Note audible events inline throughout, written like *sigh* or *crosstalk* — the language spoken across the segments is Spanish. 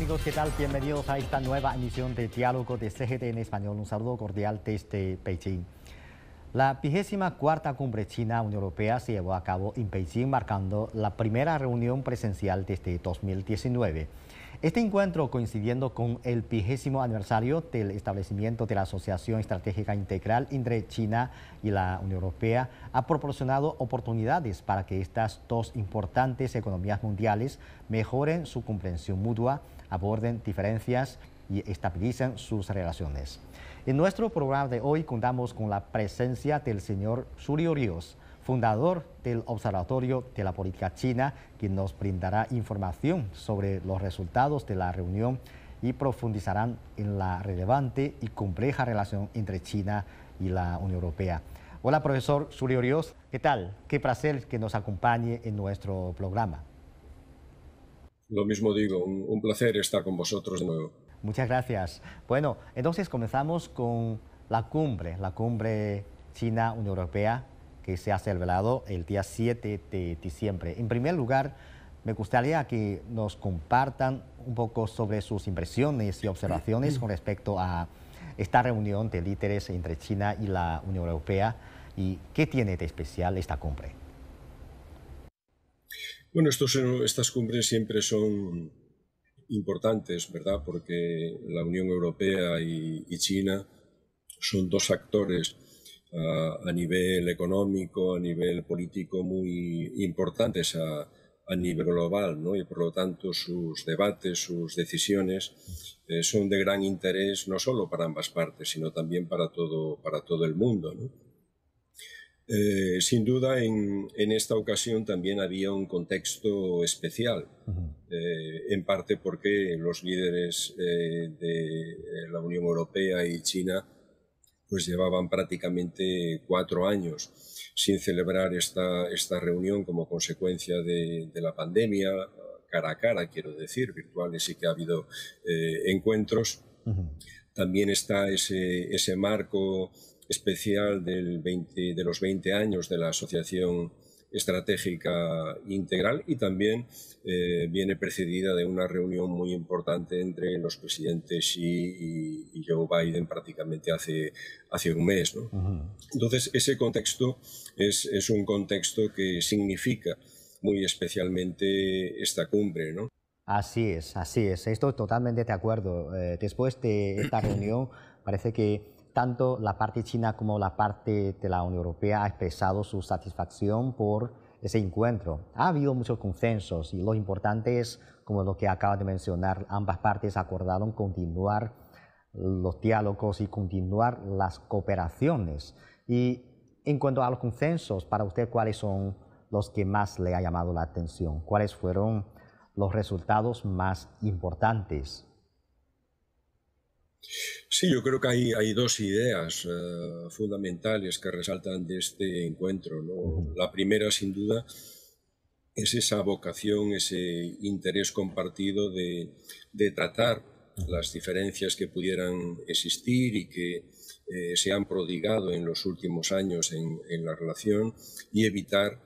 amigos, ¿qué tal? Bienvenidos a esta nueva emisión de Diálogo de CGT en Español. Un saludo cordial desde Beijing. La vigésima cuarta cumbre China-Unión Europea se llevó a cabo en Beijing, marcando la primera reunión presencial desde 2019. Este encuentro, coincidiendo con el vigésimo aniversario del establecimiento de la Asociación Estratégica Integral entre China y la Unión Europea, ha proporcionado oportunidades para que estas dos importantes economías mundiales mejoren su comprensión mutua aborden diferencias y estabilicen sus relaciones. En nuestro programa de hoy contamos con la presencia del señor Julio Ríos, fundador del Observatorio de la Política China, quien nos brindará información sobre los resultados de la reunión y profundizarán en la relevante y compleja relación entre China y la Unión Europea. Hola, profesor Julio Ríos, ¿qué tal? Qué placer que nos acompañe en nuestro programa. Lo mismo digo, un, placer estar con vosotros de nuevo. Muchas gracias. Bueno, entonces comenzamos con la cumbre, la cumbre China-Unión Europea que se ha celebrado el día 7 de diciembre. En primer lugar, me gustaría que nos compartan un poco sobre sus impresiones y observaciones con respecto a esta reunión de líderes entre China y la Unión Europea y qué tiene de especial esta cumbre. Bueno, eh, estas cumbres siempre son importantes, ¿verdad? Porque la Unión Europea y, China son dos actores ah, a nivel económico, a nivel político muy importantes a, nivel global, ¿no? Y por lo tanto sus debates, sus decisiones eh, son de gran interés no solo para ambas partes, sino también para todo, para todo el mundo, ¿no? Eh, sin duda, en, esta ocasión también había un contexto especial, eh, en parte porque los líderes eh, de la Unión Europea y China pues llevaban prácticamente cuatro años sin celebrar esta, esta reunión como consecuencia de, la pandemia, cara a cara, quiero decir, virtuales y que ha habido encuentros. También está ese, ese marco especial del 20, de los 20 años de la Asociación Estratégica Integral y también eh, viene precedida de una reunión muy importante entre los presidentes Xi y, Joe Biden prácticamente hace, hace un mes. ¿no? Entonces, ese contexto es, es un contexto que significa muy especialmente esta cumbre. ¿no? Así es, así es. Esto totalmente de acuerdo. Eh, después de esta reunión, parece que tanto la parte china como la parte de la Unión Europea ha expresado su satisfacción por ese encuentro. Ha habido muchos consensos y lo importante es, como lo que acaba de mencionar, ambas partes acordaron continuar los diálogos y continuar las cooperaciones. Y en cuanto a los consensos, para usted, ¿cuáles son los que más le ha llamado la atención? ¿Cuáles fueron los resultados más importantes? Sí, yo creo que hay, dos ideas eh, fundamentales que resaltan de este encuentro. La primera, sin duda, es esa vocación, ese interés compartido de, tratar las diferencias que pudieran existir y que eh, se han prodigado en los últimos años en, la relación y evitar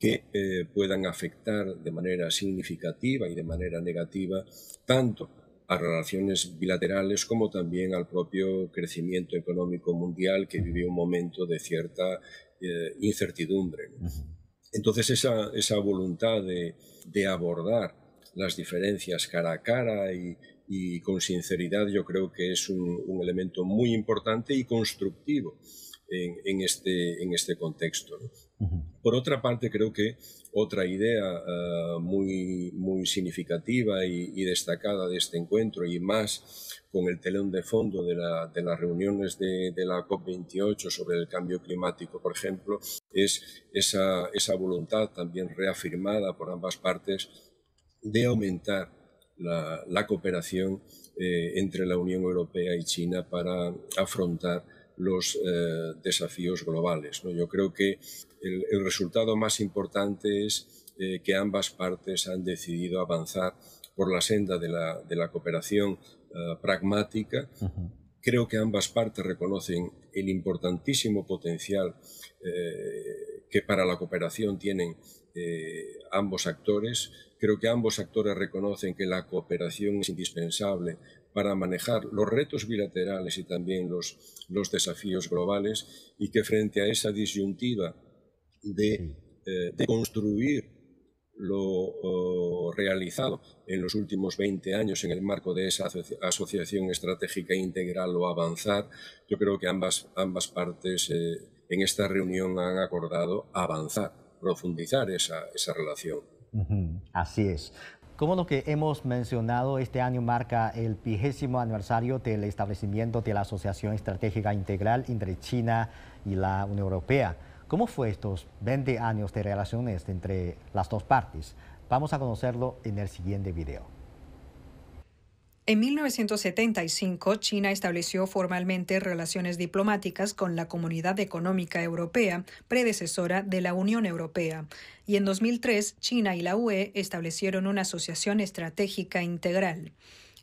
que eh, puedan afectar de manera significativa y de manera negativa tanto a relaciones bilaterales como también al propio crecimiento económico mundial que vivió un momento de cierta eh, incertidumbre. Entonces esa, esa voluntad de, de, abordar las diferencias cara a cara y, y con sinceridad yo creo que es un, elemento muy importante y constructivo en, este, en este contexto. Por otra parte, creo que otra idea ah, muy, muy significativa y, destacada de este encuentro, y más con el telón de fondo de, las reuniones de, la COP28 sobre el cambio climático, por ejemplo, es esa, esa voluntad también reafirmada por ambas partes de aumentar la, cooperación eh, entre la Unión Europea y China para afrontar los eh, desafíos globales. Yo creo que el, resultado más importante es eh, que ambas partes han decidido avanzar por la senda de la, de la cooperación eh, pragmática. Creo que ambas partes reconocen el importantísimo potencial que para la cooperación tienen ambos actores. Creo que ambos actores reconocen que la cooperación es indispensable para manejar los retos bilaterales y también los, desafíos globales y que frente a esa disyuntiva de, eh, construir lo realizado en los últimos 20 años en el marco de esa asociación estratégica integral o avanzar, yo creo que ambas, ambas partes eh, en esta reunión han acordado avanzar, profundizar esa, esa relación. Así es. Como lo que hemos mencionado, este año marca el vigésimo aniversario del establecimiento de la Asociación Estratégica Integral entre China y la Unión Europea. ¿Cómo fue estos 20 años de relaciones entre las dos partes? Vamos a conocerlo en el siguiente video. En 1975, China estableció formalmente relaciones diplomáticas con la Comunidad Económica Europea, predecesora de la Unión Europea, y en 2003 China y la UE establecieron una asociación estratégica integral.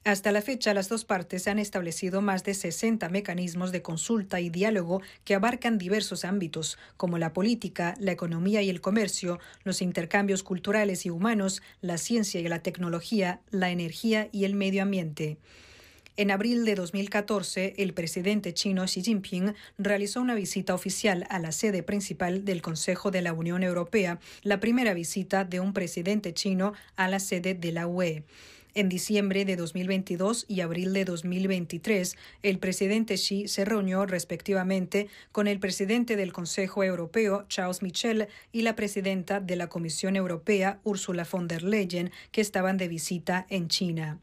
Hasta la fecha, las dos partes han establecido más de 60 mecanismos de consulta y diálogo que abarcan diversos ámbitos, como la política, la economía y el comercio, los intercambios culturales y humanos, la ciencia y la tecnología, la energía y el medio ambiente. En abril de 2014, el presidente chino Xi Jinping realizó una visita oficial a la sede principal del Consejo de la Unión Europea, la primera visita de un presidente chino a la sede de la UE. En diciembre de 2022 y abril de 2023, el presidente Xi se reunió respectivamente con el presidente del Consejo Europeo, Charles Michel, y la presidenta de la Comisión Europea, Ursula von der Leyen, que estaban de visita en China.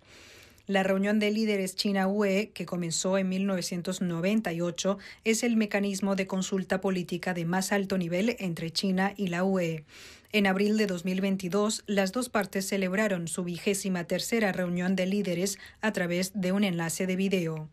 La reunión de líderes China-UE, que comenzó en 1998, es el mecanismo de consulta política de más alto nivel entre China y la UE. En abril de 2022, las dos partes celebraron su vigésima tercera reunión de líderes a través de un enlace de video.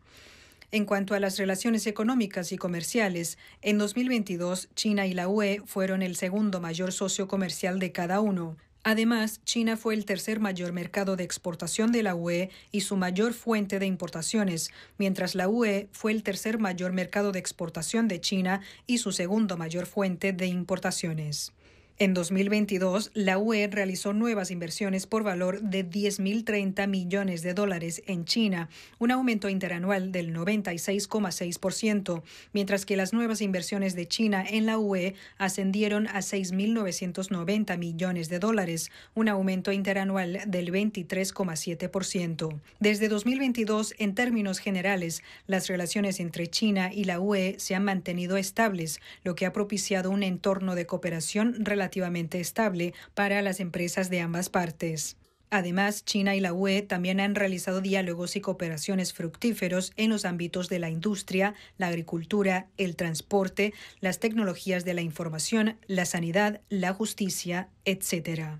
En cuanto a las relaciones económicas y comerciales, en 2022 China y la UE fueron el segundo mayor socio comercial de cada uno. Además, China fue el tercer mayor mercado de exportación de la UE y su mayor fuente de importaciones, mientras la UE fue el tercer mayor mercado de exportación de China y su segundo mayor fuente de importaciones. En 2022, la UE realizó nuevas inversiones por valor de 10.030 millones de dólares en China, un aumento interanual del 96,6%, mientras que las nuevas inversiones de China en la UE ascendieron a 6.990 millones de dólares, un aumento interanual del 23,7%. Desde 2022, en términos generales, las relaciones entre China y la UE se han mantenido estables, lo que ha propiciado un entorno de cooperación relativamente estable para las empresas de ambas partes. Además, China y la UE también han realizado diálogos y cooperaciones fructíferos en los ámbitos de la industria, la agricultura, el transporte, las tecnologías de la información, la sanidad, la justicia, etc.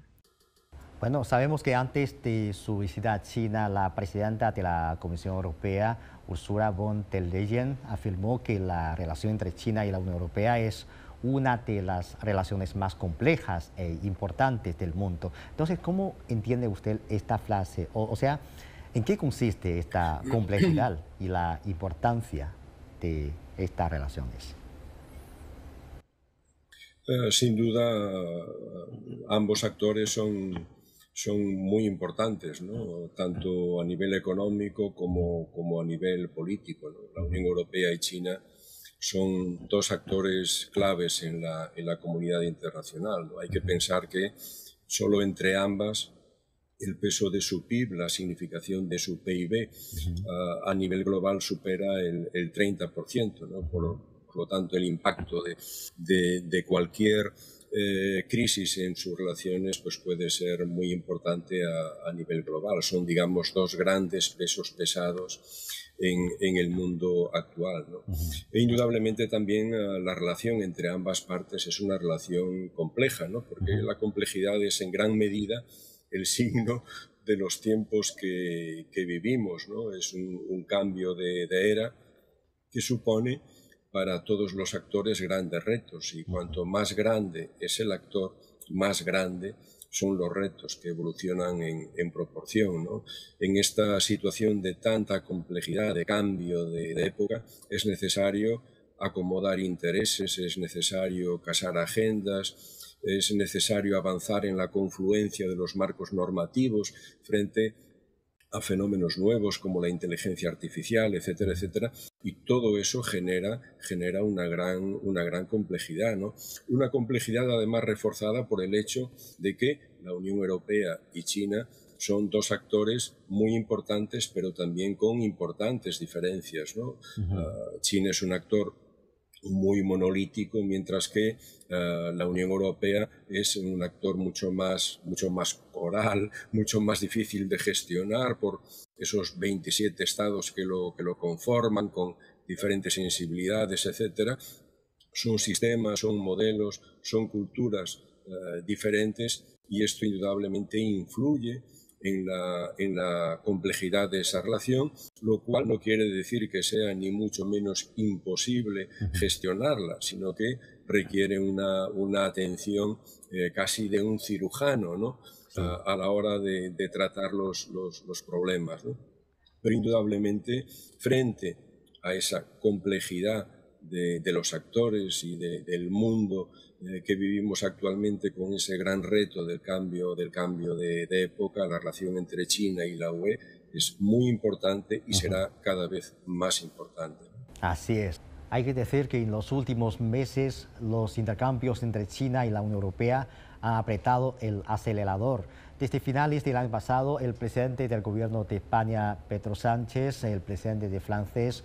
Bueno, sabemos que antes de su visita a China, la presidenta de la Comisión Europea, Ursula von der Leyen, afirmó que la relación entre China y la Unión Europea es una de las relaciones más complejas e importantes del mundo. Entonces, ¿cómo entiende usted esta frase? O, sea, ¿en qué consiste esta complejidad y la importancia de estas relaciones? sin duda, ambos actores son, son muy importantes, tanto a nivel económico como, como a nivel político. La Unión Europea y China son dos actores claves en la, en la comunidad internacional. Hay que pensar que solo entre ambas el peso de su PIB, la significación de su PIB ah, a nivel global supera el, el 30%. ¿no? Por, lo, por, lo, tanto, el impacto de, de, cualquier eh, crisis en sus relaciones pues puede ser muy importante a, a nivel global. Son, digamos, dos grandes pesos pesados en, el mundo actual. E indudablemente también eh, la relación entre ambas partes es una relación compleja, ¿no? porque la complejidad es en gran medida el signo de los tiempos que, vivimos. ¿no? Es un, cambio de, de, era que supone para todos los actores grandes retos y cuanto más grande es el actor, más grande son los retos que evolucionan en, proporción. En esta situación de tanta complejidad, de cambio de, de época, es necesario acomodar intereses, es necesario casar agendas, es necesario avanzar en la confluencia de los marcos normativos frente a fenómenos nuevos como la inteligencia artificial, etcétera, etcétera, y todo eso genera, genera una, gran, una gran complejidad, ¿no? Una complejidad además reforzada por el hecho de que la Unión Europea y China son dos actores muy importantes, pero también con importantes diferencias, ah, China es un actor muy monolítico, mientras que eh, la Unión Europea es un actor mucho más, mucho más coral, *laughs* mucho más difícil de gestionar por esos 27 estados que lo, conforman con diferentes sensibilidades, etc. Son sistemas, son modelos, son culturas eh, diferentes y esto indudablemente influye en la, en la complejidad de esa relación, lo cual no quiere decir que sea ni mucho menos imposible gestionarla, sino que requiere una, atención eh, casi de un cirujano a, la hora de, de tratar los, problemas. ¿no? Pero indudablemente, frente a esa complejidad de, los actores y del mundo eh, que vivimos actualmente con ese gran reto del cambio, del cambio de, de época, la relación entre China y la UE, es muy importante y será cada vez más importante. Así es. Hay que decir que en los últimos meses los intercambios entre China y la Unión Europea han apretado el acelerador. Desde finales del año pasado, el presidente del gobierno de España, Pedro Sánchez, el presidente de francés,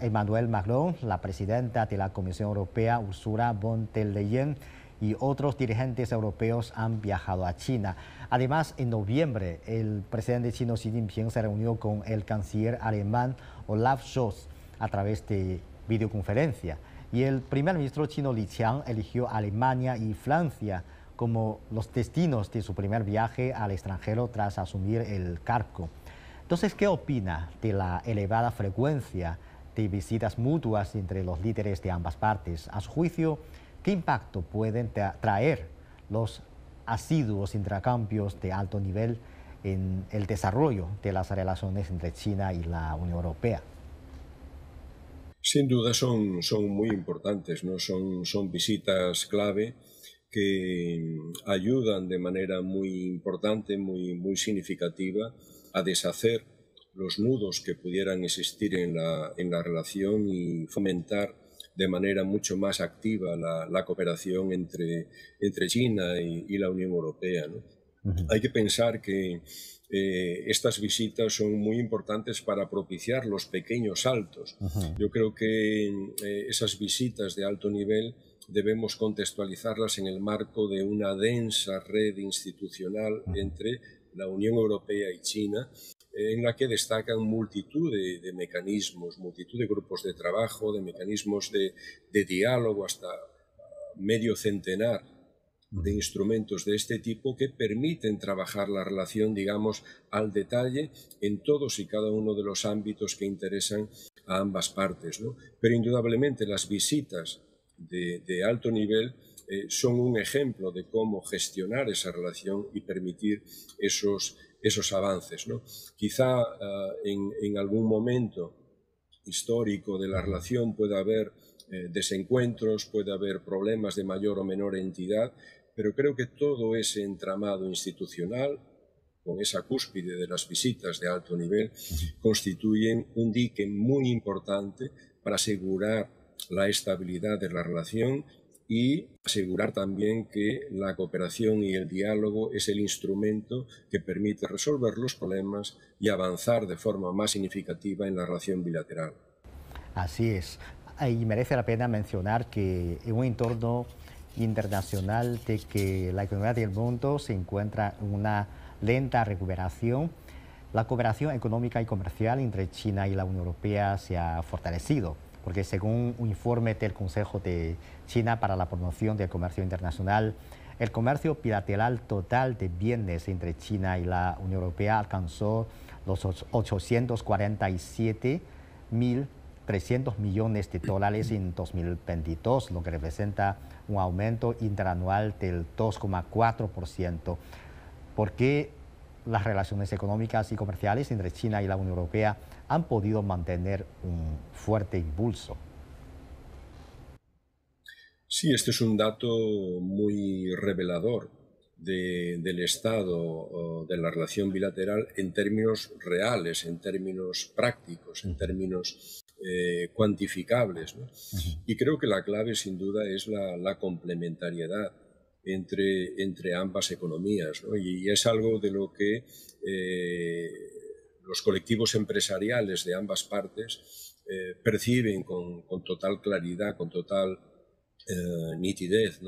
Emmanuel Macron, la presidenta de la Comisión Europea Ursula von der Leyen y otros dirigentes europeos han viajado a China. Además, en noviembre, el presidente chino Xi Jinping se reunió con el canciller alemán Olaf Scholz a través de videoconferencia. Y el primer ministro chino Li Qiang eligió Alemania y Francia como los destinos de su primer viaje al extranjero tras asumir el cargo. Entonces, ¿qué opina de la elevada frecuencia de visitas mutuas entre los líderes de ambas partes. A su juicio, ¿qué impacto pueden traer los asiduos intercambios de alto nivel en el desarrollo de las relaciones entre China y la Unión Europea? Sin duda son, son muy importantes, ¿no? son, son visitas clave que ayudan de manera muy importante, muy, muy significativa a deshacer los nudos que pudieran existir en la, relación y fomentar de manera mucho más activa la, cooperación entre, China y, la Unión Europea. Hay que pensar que eh, estas visitas son muy importantes para propiciar los pequeños saltos. Yo creo que eh, esas visitas de alto nivel debemos contextualizarlas en el marco de una densa red institucional entre la Unión Europea y China en la que destacan multitud de, mecanismos, multitud de grupos de trabajo, de mecanismos de, diálogo, hasta medio centenar de instrumentos de este tipo que permiten trabajar la relación, digamos, al detalle en todos y cada uno de los ámbitos que interesan a ambas partes. ¿no? Pero indudablemente las visitas de, alto nivel eh, son un ejemplo de cómo gestionar esa relación y permitir esos esos avances. Quizá ah, en, algún momento histórico de la relación pueda haber eh, desencuentros, puede haber problemas de mayor o menor entidad, pero creo que todo ese entramado institucional, con esa cúspide de las visitas de alto nivel, constituyen un dique muy importante para asegurar la estabilidad de la relación y asegurar también que la cooperación y el diálogo es el instrumento que permite resolver los problemas y avanzar de forma más significativa en la relación bilateral. Así es. Y merece la pena mencionar que en un entorno internacional de que la economía del mundo se encuentra en una lenta recuperación, la cooperación económica y comercial entre China y la Unión Europea se ha fortalecido porque según un informe del Consejo de China para la Promoción del Comercio Internacional, el comercio bilateral total de bienes entre China y la Unión Europea alcanzó los 847.300 millones de dólares en 2022, lo que representa un aumento interanual del 2,4%. ¿Por qué las relaciones económicas y comerciales entre China y la Unión Europea han podido mantener un fuerte impulso. Sí, este es un dato muy revelador del estado de la relación bilateral en términos reales, en términos prácticos, en términos eh, cuantificables. Y creo que la clave, sin duda, es la complementariedad entre, ambas economías. Y, es algo de lo que eh, los colectivos empresariales de ambas partes eh, perciben con, total claridad, con total eh, nitidez.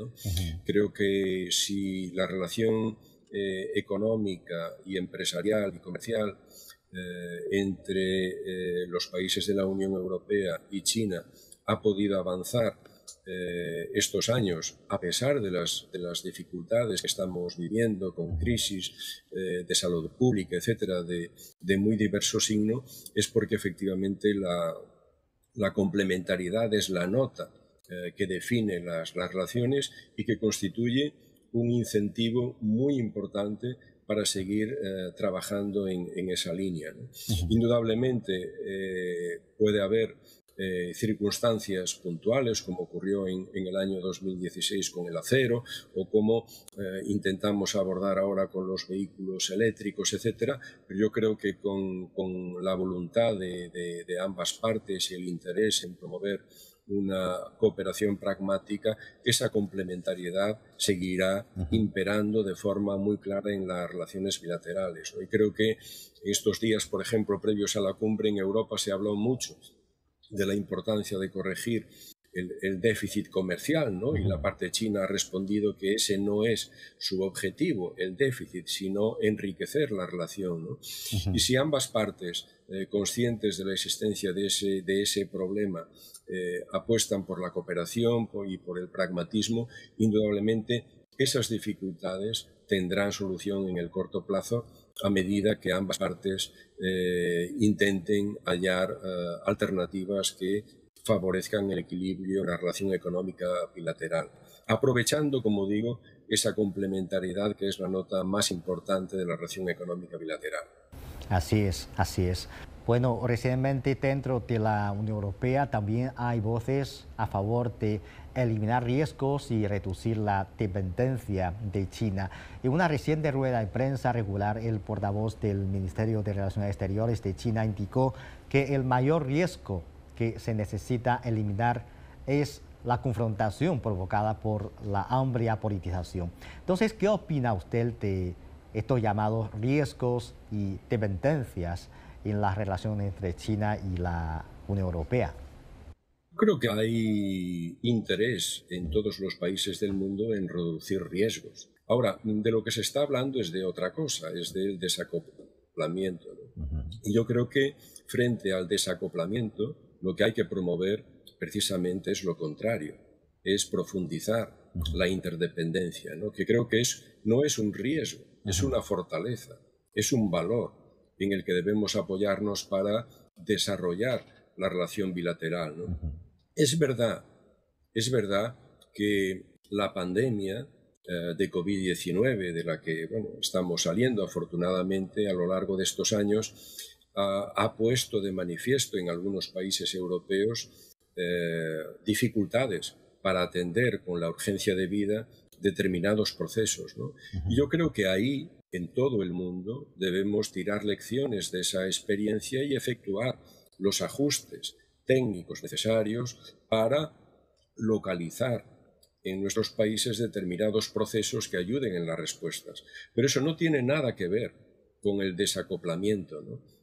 Creo que si la relación económica y empresarial y comercial entre los países de la Unión Europea y China ha podido avanzar eh, estos años, a pesar de las, de las, dificultades que estamos viviendo con crisis eh, de salud pública, etcétera, de, muy diverso signo, es porque efectivamente la, complementariedad es la nota eh, que define las, relaciones y que constituye un incentivo muy importante para seguir trabajando en, esa línea. Indudablemente puede haber eh, circunstancias puntuales, como ocurrió en, el año 2016 con el acero, o como eh, intentamos abordar ahora con los vehículos eléctricos, etcétera. Pero yo creo que con, la voluntad de, ambas partes y el interés en promover una cooperación pragmática, esa complementariedad seguirá imperando de forma muy clara en las relaciones bilaterales. ¿no? Y creo que estos días, por ejemplo, previos a la cumbre en Europa, se habló mucho de la importancia de corregir el, déficit comercial, ¿no? Y la parte china ha respondido que ese no es su objetivo, el déficit, sino enriquecer la relación, Y si ambas partes, eh, conscientes de la existencia de ese, de ese problema, eh, apuestan por la cooperación y por el pragmatismo, indudablemente esas dificultades tendrán solución en el corto plazo a medida que ambas partes eh, intenten hallar eh, alternativas que favorezcan el equilibrio en la relación económica bilateral, aprovechando, como digo, esa complementariedad que es la nota más importante de la relación económica bilateral. Así es, así es. Bueno, recientemente dentro de la Unión Europea también hay voces a favor de eliminar riesgos y reducir la dependencia de China. En una reciente rueda de prensa regular, el portavoz del Ministerio de Relaciones Exteriores de China indicó que el mayor riesgo que se necesita eliminar es la confrontación provocada por la amplia politización. Entonces, ¿qué opina usted de estos llamados riesgos y dependencias en las relaciones entre China y la Unión Europea? Creo que hay interés en todos los países del mundo en reducir riesgos. Ahora, de lo que se está hablando es de otra cosa, es del desacoplamiento. Y yo creo que frente al desacoplamiento, lo que hay que promover precisamente es lo contrario, es profundizar la interdependencia, que creo que es, no es un riesgo, es una fortaleza, es un valor en el que debemos apoyarnos para desarrollar la relación bilateral. Es verdad, es verdad que la pandemia eh, de COVID-19, de la que estamos saliendo afortunadamente a lo largo de estos años, ha, puesto de manifiesto en algunos países europeos eh, dificultades para atender con la urgencia de vida determinados procesos. Y yo creo que ahí, en todo el mundo, debemos tirar lecciones de esa experiencia y efectuar los ajustes técnicos necesarios para localizar en nuestros países determinados procesos que ayuden en las respuestas. Pero eso no tiene nada que ver con el desacoplamiento,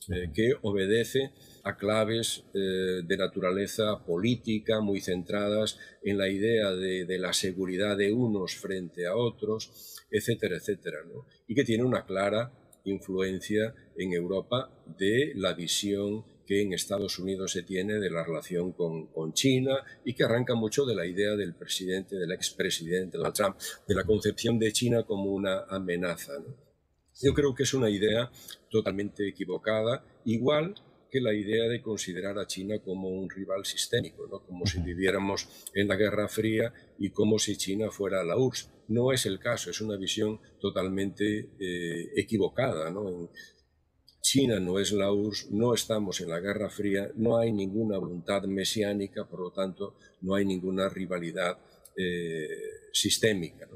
eh, que obedece a claves eh, de naturaleza política muy centradas en la idea de, la seguridad de unos frente a otros, etcétera, etcétera, y que tiene una clara influencia en Europa de la visión que en Estados Unidos se tiene de la relación con, con China y que arranca mucho de la idea del presidente, del expresidente Donald Trump, de la concepción de China como una amenaza. Yo creo que es una idea totalmente equivocada, igual que la idea de considerar a China como un rival sistémico, ¿no? como si viviéramos en la Guerra Fría y como si China fuera la URSS. No es el caso, es una visión totalmente eh, equivocada. ¿no? En, China no es la URSS, no estamos en la Guerra Fría, no hay ninguna voluntad mesiánica, por lo tanto, no hay ninguna rivalidad eh, sistémica.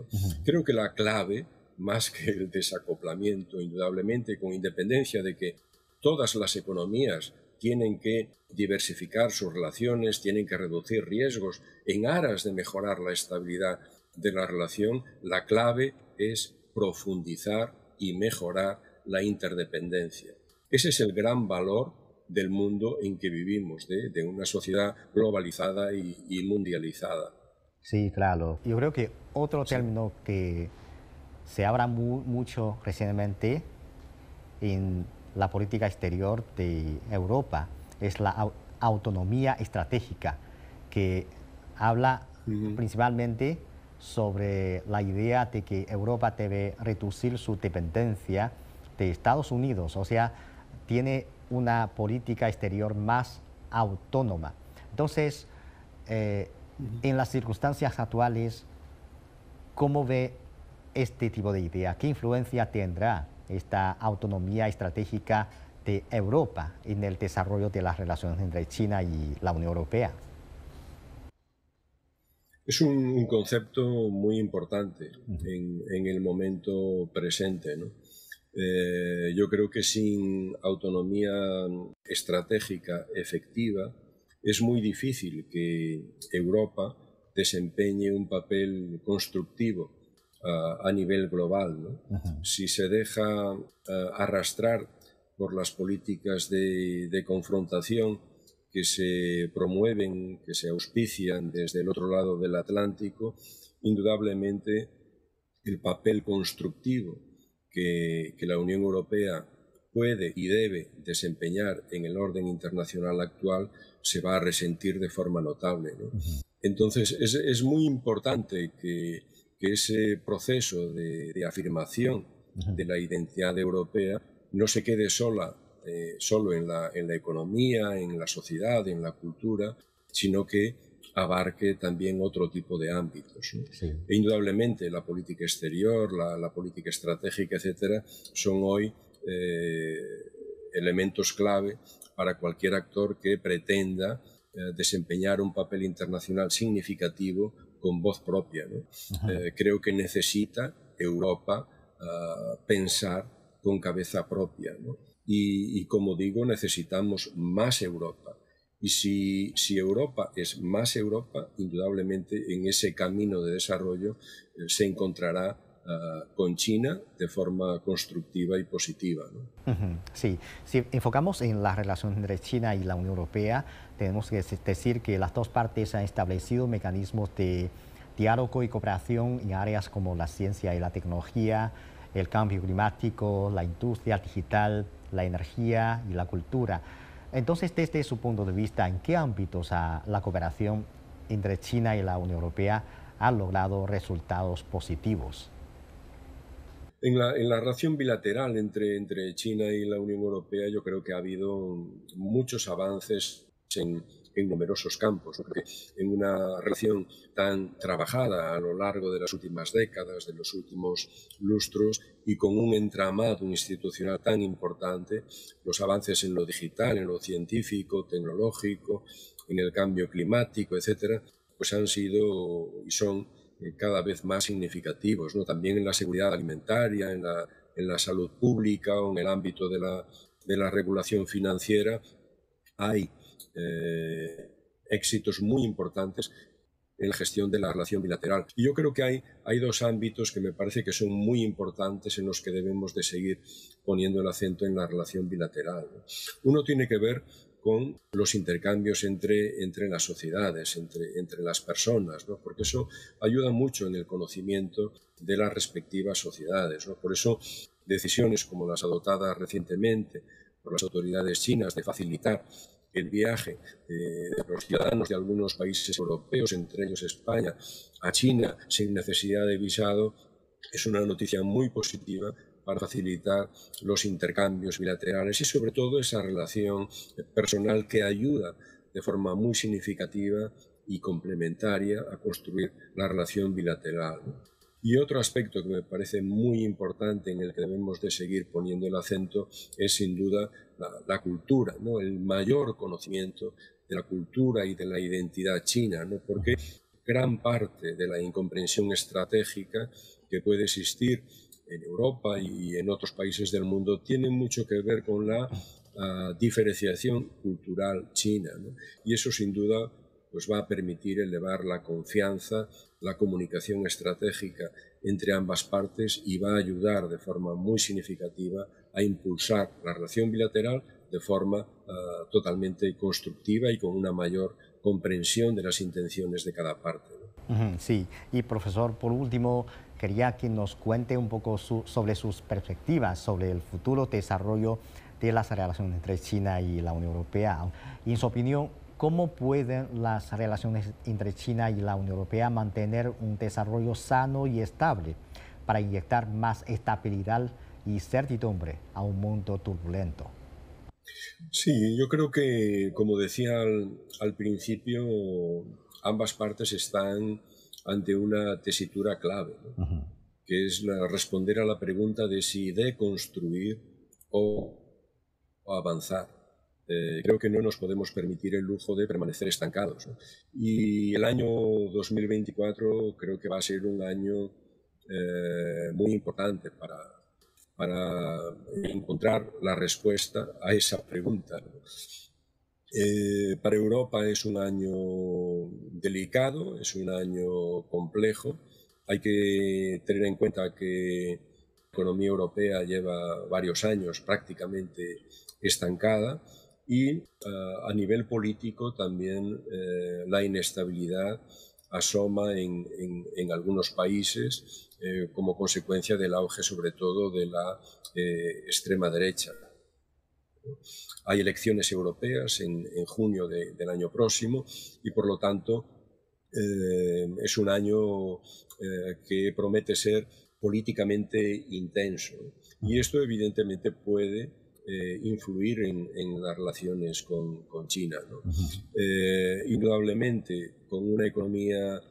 Creo que la clave, más que el desacoplamiento, indudablemente, con independencia de que todas las economías tienen que diversificar sus relaciones, tienen que reducir riesgos en aras de mejorar la estabilidad de la relación, la clave es profundizar y mejorar la interdependencia. Ese es el gran valor del mundo en que vivimos, de, una sociedad globalizada y, mundializada. Sí, claro. Yo creo que otro término que se habla mucho recientemente en la política exterior de Europa es la autonomía estratégica, que habla principalmente sobre la idea de que Europa debe reducir su dependencia de Estados Unidos, o sea, tiene una política exterior más autónoma. Entonces, eh, en las circunstancias actuales, ¿cómo ve este tipo de idea? ¿Qué influencia tendrá esta autonomía estratégica de Europa en el desarrollo de las relaciones entre China y la Unión Europea? Es un, concepto muy importante en, en, el momento presente. ¿no? Eh, yo creo que sin autonomía estratégica efectiva es muy difícil que Europa desempeñe un papel constructivo a nivel global. Si se deja eh, arrastrar por las políticas de, confrontación que se promueven, que se auspician desde el otro lado del Atlántico, indudablemente el papel constructivo que, la Unión Europea puede y debe desempeñar en el orden internacional actual se va a resentir de forma notable. Entonces, es, es, muy importante que, que ese proceso de, de, afirmación de la identidad europea no se quede sola, eh, solo en la, en la economía, en la sociedad, en la cultura, sino que abarque también otro tipo de ámbitos. ¿no? E indudablemente la política exterior, la, política estratégica, etcétera, son hoy eh, elementos clave para cualquier actor que pretenda eh, desempeñar un papel internacional significativo con voz propia. Eh, creo que necesita Europa ah, pensar con cabeza propia. ¿no? y como digo, necesitamos más Europa y si, Europa es más Europa, indudablemente en ese camino de desarrollo eh, se encontrará ah, con China de forma constructiva y positiva. Sí, si enfocamos en la relación entre China y la Unión Europea, tenemos que decir que las dos partes han establecido mecanismos de diálogo y cooperación en áreas como la ciencia y la tecnología, el cambio climático, la industria digital, la energía y la cultura. Entonces, desde su punto de vista, ¿en qué ámbitos la cooperación entre China y la Unión Europea ha logrado resultados positivos? En la, relación bilateral entre, entre China y la Unión Europea yo creo que ha habido muchos avances en, en numerosos campos. porque en una relación tan trabajada a lo largo de las últimas décadas, de los últimos lustros, y con un entramado institucional tan importante, los avances en lo digital, en lo científico, tecnológico, en el cambio climático, etcétera, pues han sido y son eh, cada vez más significativos, ¿no? también en la seguridad alimentaria, en la, en la salud pública o en el ámbito de la, de la regulación financiera. Hay eh, éxitos muy importantes en la gestión de la relación bilateral. Y yo creo que hay, hay dos ámbitos que me parece que son muy importantes en los que debemos de seguir poniendo el acento en la relación bilateral. Uno tiene que ver con los intercambios entre, entre las sociedades, entre, entre las personas, ¿no? porque eso ayuda mucho en el conocimiento de las respectivas sociedades. ¿no? Por eso decisiones como las adoptadas recientemente por las autoridades chinas de facilitar el viaje eh, de los ciudadanos de algunos países europeos, entre ellos España, a China sin necesidad de visado, es una noticia muy positiva para facilitar los intercambios bilaterales y sobre todo esa relación personal que ayuda de forma muy significativa y complementaria a construir la relación bilateral. Y otro aspecto que me parece muy importante en el que debemos de seguir poniendo el acento es sin duda la, cultura, ¿no? el mayor conocimiento de la cultura y de la identidad china, ¿no? porque gran parte de la incomprensión estratégica que puede existir en Europa y en otros países del mundo tiene mucho que ver con la diferenciación cultural china. Y eso sin duda pues va a permitir elevar la confianza, la comunicación estratégica entre ambas partes y va a ayudar de forma muy significativa a impulsar la relación bilateral de forma eh, totalmente constructiva y con una mayor comprensión de las intenciones de cada parte. Sí, y profesor, por último, quería que nos cuente un poco sobre sus perspectivas sobre el futuro desarrollo de las relaciones entre China y la Unión Europea. Y en su opinión, ¿cómo pueden las relaciones entre China y la Unión Europea mantener un desarrollo sano y estable para inyectar más estabilidad y certidumbre a un mundo turbulento. Sí, yo creo que, como decía al, principio, ambas partes están ante una tesitura clave, que es la, responder a la pregunta de si deconstruir o, o avanzar. Eh, creo que no nos podemos permitir el lujo de permanecer estancados. Y el año 2024 creo que va a ser un año eh, muy importante para, para encontrar la respuesta a esa pregunta. Eh, para Europa es un año delicado, es un año complejo. Hay que tener en cuenta que la economía europea lleva varios años prácticamente estancada y ah, a nivel político también eh, la inestabilidad asoma en algunos países eh, como consecuencia del auge sobre todo de la eh, extrema derecha. Hay elecciones europeas en, en junio del año próximo y por lo tanto eh, es un año que promete ser políticamente intenso. Y esto evidentemente puede influir en, las relaciones con, con China. indudablemente, con una economía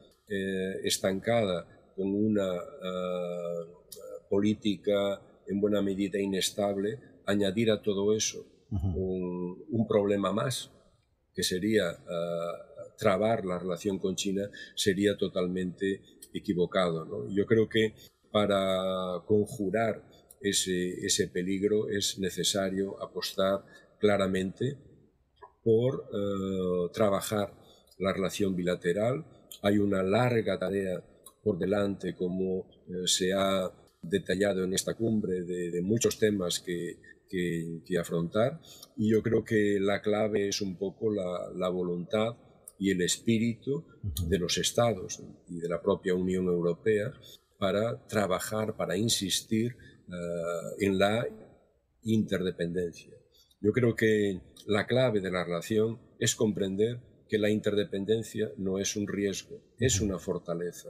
estancada con una eh, política en buena medida inestable, añadir a todo eso un, problema más, que sería eh, trabar la relación con China, sería totalmente equivocado. Yo creo que para conjurar ese, ese peligro es necesario apostar claramente por eh, trabajar la relación bilateral. Hay una larga tarea por delante, como eh, se ha detallado en esta cumbre, de, muchos temas que, afrontar. Y yo creo que la clave es un poco la, voluntad y el espíritu de los estados y de la propia Unión Europea para trabajar, para insistir eh, en la interdependencia. Yo creo que la clave de la relación es comprender que la interdependencia no es un riesgo, es una fortaleza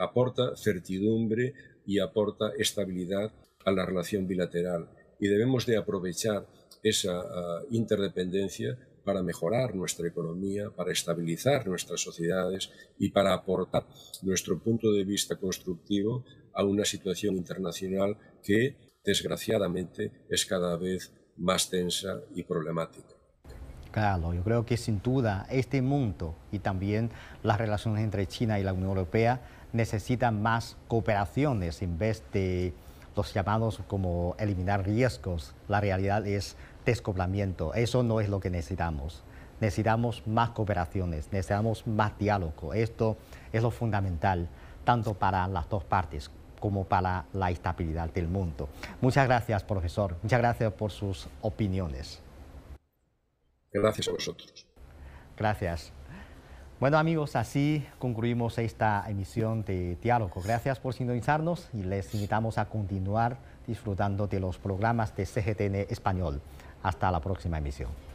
aporta certidumbre y aporta estabilidad a la relación bilateral. Y debemos de aprovechar esa ah, interdependencia para mejorar nuestra economía, para estabilizar nuestras sociedades y para aportar nuestro punto de vista constructivo a una situación internacional que, desgraciadamente, es cada vez más tensa y problemática. Claro, yo creo que sin duda este mundo y también las relaciones entre China y la Unión Europea necesitan más cooperaciones en vez de los llamados como eliminar riesgos. La realidad es descoblamiento. Eso no es lo que necesitamos. Necesitamos más cooperaciones, necesitamos más diálogo. Esto es lo fundamental, tanto para las dos partes como para la estabilidad del mundo. Muchas gracias, profesor. Muchas gracias por sus opiniones. Gracias a vosotros. Gracias. Bueno amigos, así concluimos esta emisión de Diálogo. Gracias por sintonizarnos y les invitamos a continuar disfrutando de los programas de CGTN Español. Hasta la próxima emisión.